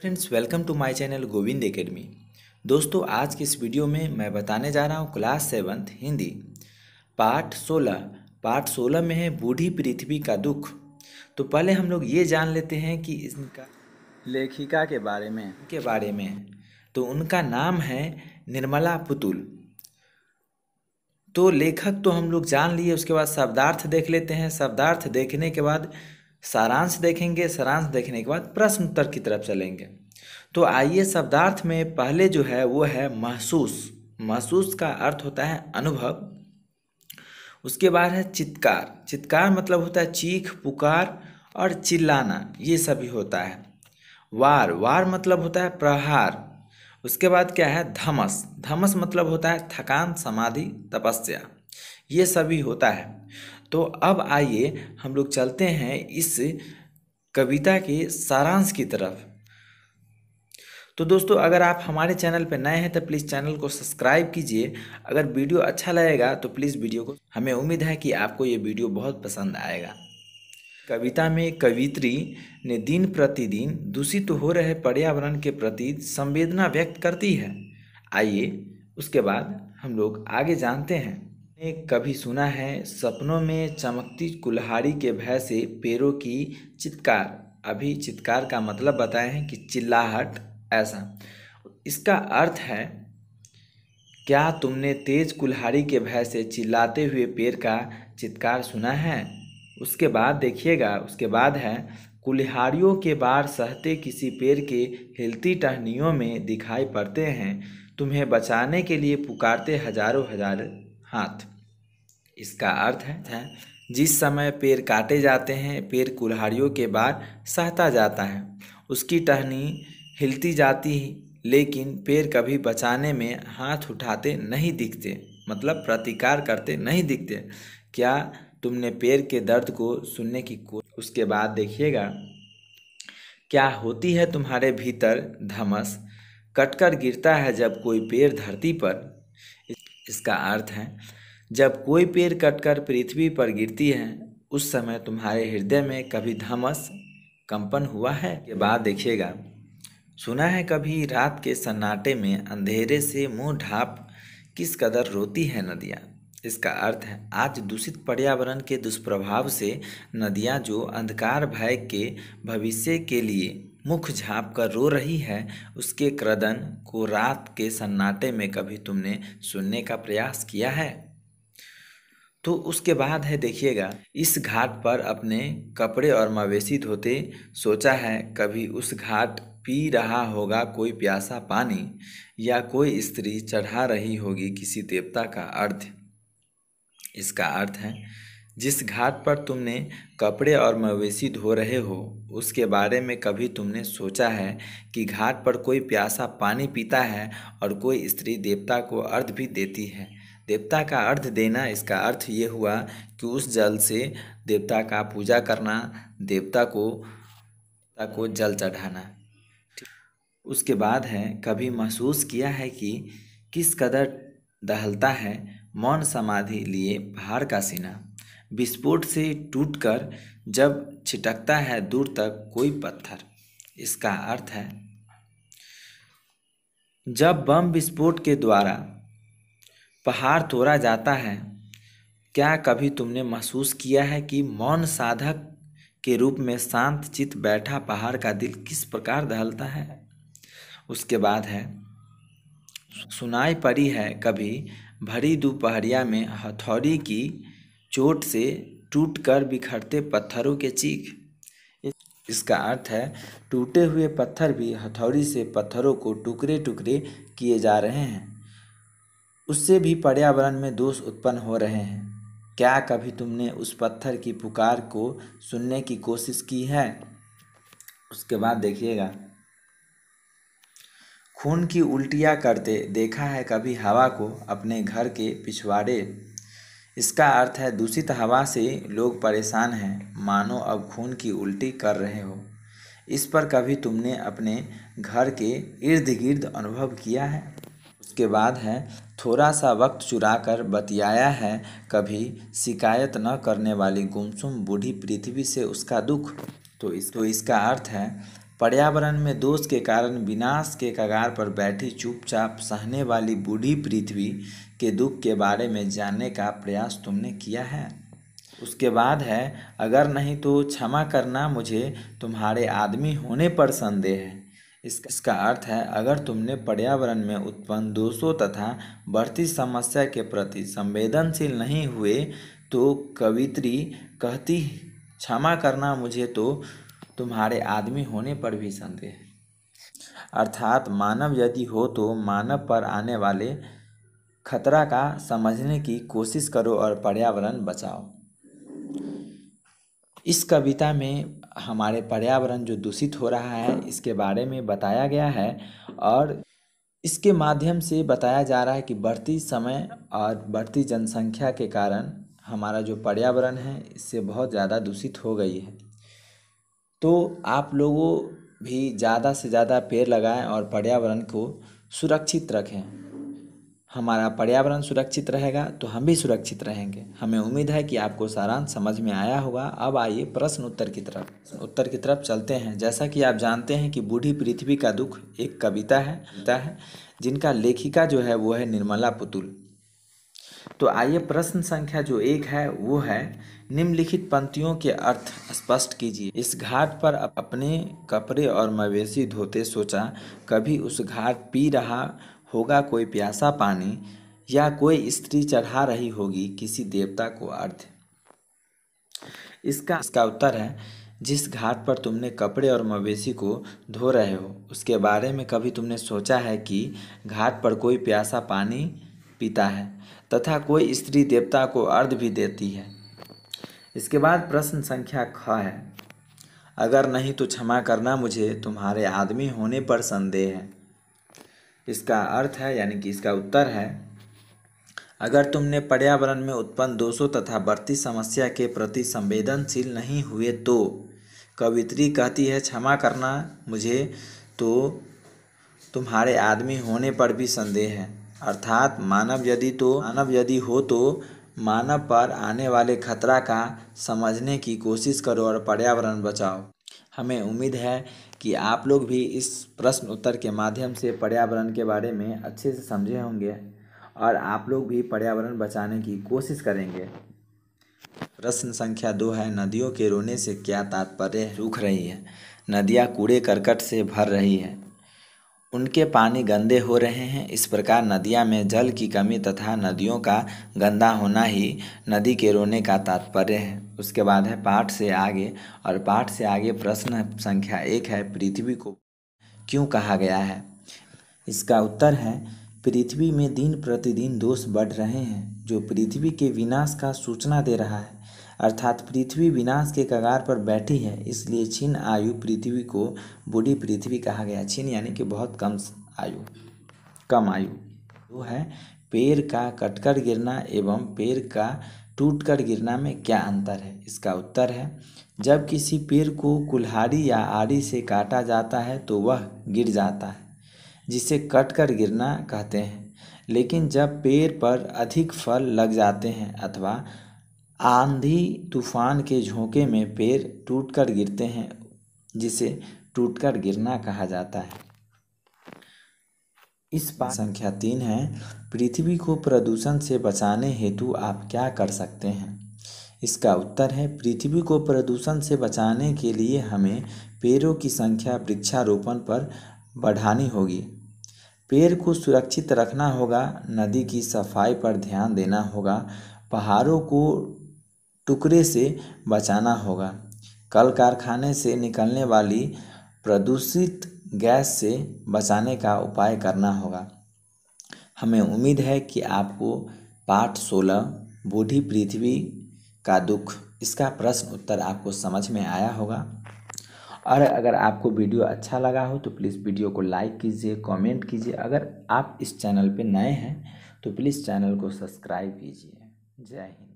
friends welcome to my channel Govind academy दोस्तों आज की इस वीडियो में मैं बताने जा रहा हूँ क्लास सेवन्थ हिंदी पाठ सोलह पाठ सोलह में है बूढ़ी पृथ्वी का दुख तो पहले हम लोग ये जान लेते हैं कि इनका लेखिका के बारे में के बारे में तो उनका नाम है निर्मला पुतुल तो लेखक तो हम लोग जान लिए उसके बाद शब्दार्थ देख लेते हैं शब्दार्थ देखने के बाद सारांश देखेंगे सारांश देखने के बाद प्रश्न उत्तर की तरफ चलेंगे तो आइए शब्दार्थ में पहले जो है वो है महसूस महसूस का अर्थ होता है अनुभव उसके बाद है चित्कार चित्कार मतलब होता है चीख पुकार और चिल्लाना ये सभी होता है वार वार मतलब होता है प्रहार उसके बाद क्या है धमस धमस मतलब होता है थकान समाधि तपस्या ये सभी होता है तो अब आइए हम लोग चलते हैं इस कविता के सारांश की तरफ तो दोस्तों अगर आप हमारे चैनल पर नए हैं तो प्लीज़ चैनल को सब्सक्राइब कीजिए अगर वीडियो अच्छा लगेगा तो प्लीज़ वीडियो को हमें उम्मीद है कि आपको ये वीडियो बहुत पसंद आएगा कविता में कवित्री ने दिन प्रतिदिन दूषित हो रहे पर्यावरण के प्रति संवेदना व्यक्त करती है आइए उसके बाद हम लोग आगे जानते हैं आपने कभी सुना है सपनों में चमकती कुल्हाड़ी के भय से पैरों की चित्कार अभी चित्कार का मतलब बताए हैं कि चिल्लाहट ऐसा इसका अर्थ है क्या तुमने तेज कुल्हाड़ी के भय से चिल्लाते हुए पैर का चित्कार सुना है उसके बाद देखिएगा उसके बाद है कुल्हाड़ियों के बार सहते किसी पेड़ के हिलती टहनियों में दिखाई पड़ते हैं तुम्हें बचाने के लिए पुकारते हजारों हजार हाथ इसका अर्थ है जिस समय पेड़ काटे जाते हैं पेड़ कुल्हाड़ियों के बाद सहता जाता है उसकी टहनी हिलती जाती है लेकिन पेड़ कभी बचाने में हाथ उठाते नहीं दिखते मतलब प्रतिकार करते नहीं दिखते क्या तुमने पेड़ के दर्द को सुनने की को उसके बाद देखिएगा क्या होती है तुम्हारे भीतर धमस कटकर गिरता है जब कोई पेड़ धरती पर इसका अर्थ है जब कोई पेड़ कटकर पृथ्वी पर गिरती है उस समय तुम्हारे हृदय में कभी धमस कंपन हुआ है ये बात देखिएगा सुना है कभी रात के सन्नाटे में अंधेरे से मुंह ढाप किस कदर रोती है नदियाँ इसका अर्थ है आज दूषित पर्यावरण के दुष्प्रभाव से नदियाँ जो अंधकार भय के भविष्य के लिए मुख झाप कर रो रही है उसके क्रदन को रात के सन्नाटे में कभी तुमने सुनने का प्रयास किया है तो उसके बाद है देखिएगा इस घाट पर अपने कपड़े और मवेशी धोते सोचा है कभी उस घाट पी रहा होगा कोई प्यासा पानी या कोई स्त्री चढ़ा रही होगी किसी देवता का अर्थ इसका अर्थ है जिस घाट पर तुमने कपड़े और मवेशी धो रहे हो उसके बारे में कभी तुमने सोचा है कि घाट पर कोई प्यासा पानी पीता है और कोई स्त्री देवता को अर्ध भी देती है देवता का अर्ध देना इसका अर्थ ये हुआ कि उस जल से देवता का पूजा करना देवता को देवता को जल चढ़ाना उसके बाद है कभी महसूस किया है कि किस कदर दहलता है मौन समाधि लिए पहाड़ का सीना विस्फोट से टूटकर जब छिटकता है दूर तक कोई पत्थर इसका अर्थ है जब बम विस्फोट के द्वारा पहाड़ तोड़ा जाता है क्या कभी तुमने महसूस किया है कि मौन साधक के रूप में शांत चित बैठा पहाड़ का दिल किस प्रकार दहलता है उसके बाद है सुनाई पड़ी है कभी भरी दोपहरिया में हथौड़ी की चोट से टूटकर बिखरते पत्थरों के चीख इसका अर्थ है टूटे हुए पत्थर भी हथौड़ी से पत्थरों को टुकड़े टुकड़े किए जा रहे हैं उससे भी पर्यावरण में दोष उत्पन्न हो रहे हैं क्या कभी तुमने उस पत्थर की पुकार को सुनने की कोशिश की है उसके बाद देखिएगा खून की उल्टियाँ करते देखा है कभी हवा को अपने घर के पिछवाड़े इसका अर्थ है दूषित हवा से लोग परेशान हैं मानो अब खून की उल्टी कर रहे हो इस पर कभी तुमने अपने घर के इर्द गिर्द अनुभव किया है उसके बाद है थोड़ा सा वक्त चुरा कर बतियाया है कभी शिकायत न करने वाली गुमसुम बूढ़ी पृथ्वी से उसका दुख तो इस तो इसका अर्थ है पर्यावरण में दोष के कारण विनाश के कगार पर बैठी चुपचाप सहने वाली बूढ़ी पृथ्वी के दुख के बारे में जानने का प्रयास तुमने किया है उसके बाद है अगर नहीं तो क्षमा करना मुझे तुम्हारे आदमी होने पर संदेह है इसका अर्थ है अगर तुमने पर्यावरण में उत्पन्न दोषों तथा बढ़ती समस्या के प्रति संवेदनशील नहीं हुए तो कवित्री कहती क्षमा करना मुझे तो तुम्हारे आदमी होने पर भी संदेह अर्थात मानव यदि हो तो मानव पर आने वाले खतरा का समझने की कोशिश करो और पर्यावरण बचाओ इस कविता में हमारे पर्यावरण जो दूषित हो रहा है इसके बारे में बताया गया है और इसके माध्यम से बताया जा रहा है कि बढ़ती समय और बढ़ती जनसंख्या के कारण हमारा जो पर्यावरण है इससे बहुत ज़्यादा दूषित हो गई है तो आप लोगों भी ज़्यादा से ज़्यादा पेड़ लगाएं और पर्यावरण को सुरक्षित रखें हमारा पर्यावरण सुरक्षित रहेगा तो हम भी सुरक्षित रहेंगे हमें उम्मीद है कि आपको सारांश समझ में आया होगा अब आइए प्रश्न उत्तर की तरफ उत्तर की तरफ चलते हैं जैसा कि आप जानते हैं कि बूढ़ी पृथ्वी का दुख एक कविता है कविता है जिनका लेखिका जो है वो है निर्मला पुतुल तो आइए प्रश्न संख्या जो एक है वो है निम्नलिखित पंक्तियों के अर्थ स्पष्ट कीजिए इस घाट पर अपने कपड़े और मवेशी धोते सोचा कभी उस घाट पी रहा होगा कोई प्यासा पानी या कोई स्त्री चढ़ा रही होगी किसी देवता को अर्ध इसका इसका उत्तर है जिस घाट पर तुमने कपड़े और मवेशी को धो रहे हो उसके बारे में कभी तुमने सोचा है कि घाट पर कोई प्यासा पानी पीता है तथा कोई स्त्री देवता को अर्ध भी देती है इसके बाद प्रश्न संख्या ख है अगर नहीं तो क्षमा करना मुझे तुम्हारे आदमी होने पर संदेह है इसका अर्थ है यानी कि इसका उत्तर है अगर तुमने पर्यावरण में उत्पन्न दोषों तथा बढ़ती समस्या के प्रति संवेदनशील नहीं हुए तो कवित्री कहती है क्षमा करना मुझे तो तुम्हारे आदमी होने पर भी संदेह है अर्थात मानव यदि तो मानव यदि हो तो मानव पर आने वाले खतरा का समझने की कोशिश करो और पर्यावरण बचाओ हमें उम्मीद है कि आप लोग भी इस प्रश्न उत्तर के माध्यम से पर्यावरण के बारे में अच्छे से समझे होंगे और आप लोग भी पर्यावरण बचाने की कोशिश करेंगे प्रश्न संख्या दो है नदियों के रोने से क्या तात्पर्य रुख रही है नदियाँ कूड़े करकट से भर रही है उनके पानी गंदे हो रहे हैं इस प्रकार नदियाँ में जल की कमी तथा नदियों का गंदा होना ही नदी के रोने का तात्पर्य है उसके बाद है पाठ से आगे और पाठ से आगे प्रश्न संख्या एक है पृथ्वी को क्यों कहा गया है इसका उत्तर है पृथ्वी में दिन प्रतिदिन दोष बढ़ रहे हैं जो पृथ्वी के विनाश का सूचना दे रहा है अर्थात पृथ्वी विनाश के कगार पर बैठी है इसलिए छिन्न आयु पृथ्वी को बूढ़ी पृथ्वी कहा गया छिन्न यानी कि बहुत कम आयु कम आयु वो है पेड़ का कटकर गिरना एवं पेड़ का टूटकर गिरना में क्या अंतर है इसका उत्तर है जब किसी पेड़ को कुल्हाड़ी या आड़ी से काटा जाता है तो वह गिर जाता है जिसे कट कर गिरना कहते हैं लेकिन जब पेड़ पर अधिक फल लग जाते हैं अथवा आंधी तूफान के झोंके में पेड़ टूटकर गिरते हैं जिसे टूटकर गिरना कहा जाता है इस पर संख्या तीन है पृथ्वी को प्रदूषण से बचाने हेतु आप क्या कर सकते हैं इसका उत्तर है पृथ्वी को प्रदूषण से बचाने के लिए हमें पेड़ों की संख्या वृक्षारोपण पर बढ़ानी होगी पेड़ को सुरक्षित रखना होगा नदी की सफाई पर ध्यान देना होगा पहाड़ों को टुकड़े से बचाना होगा कल कारखाने से निकलने वाली प्रदूषित गैस से बचाने का उपाय करना होगा हमें उम्मीद है कि आपको पाठ सोलह बूढ़ी पृथ्वी का दुख इसका प्रश्न उत्तर आपको समझ में आया होगा और अगर आपको वीडियो अच्छा लगा हो तो प्लीज़ वीडियो को लाइक कीजिए कमेंट कीजिए अगर आप इस चैनल पे नए हैं तो प्लीज़ चैनल को सब्सक्राइब कीजिए जय हिंद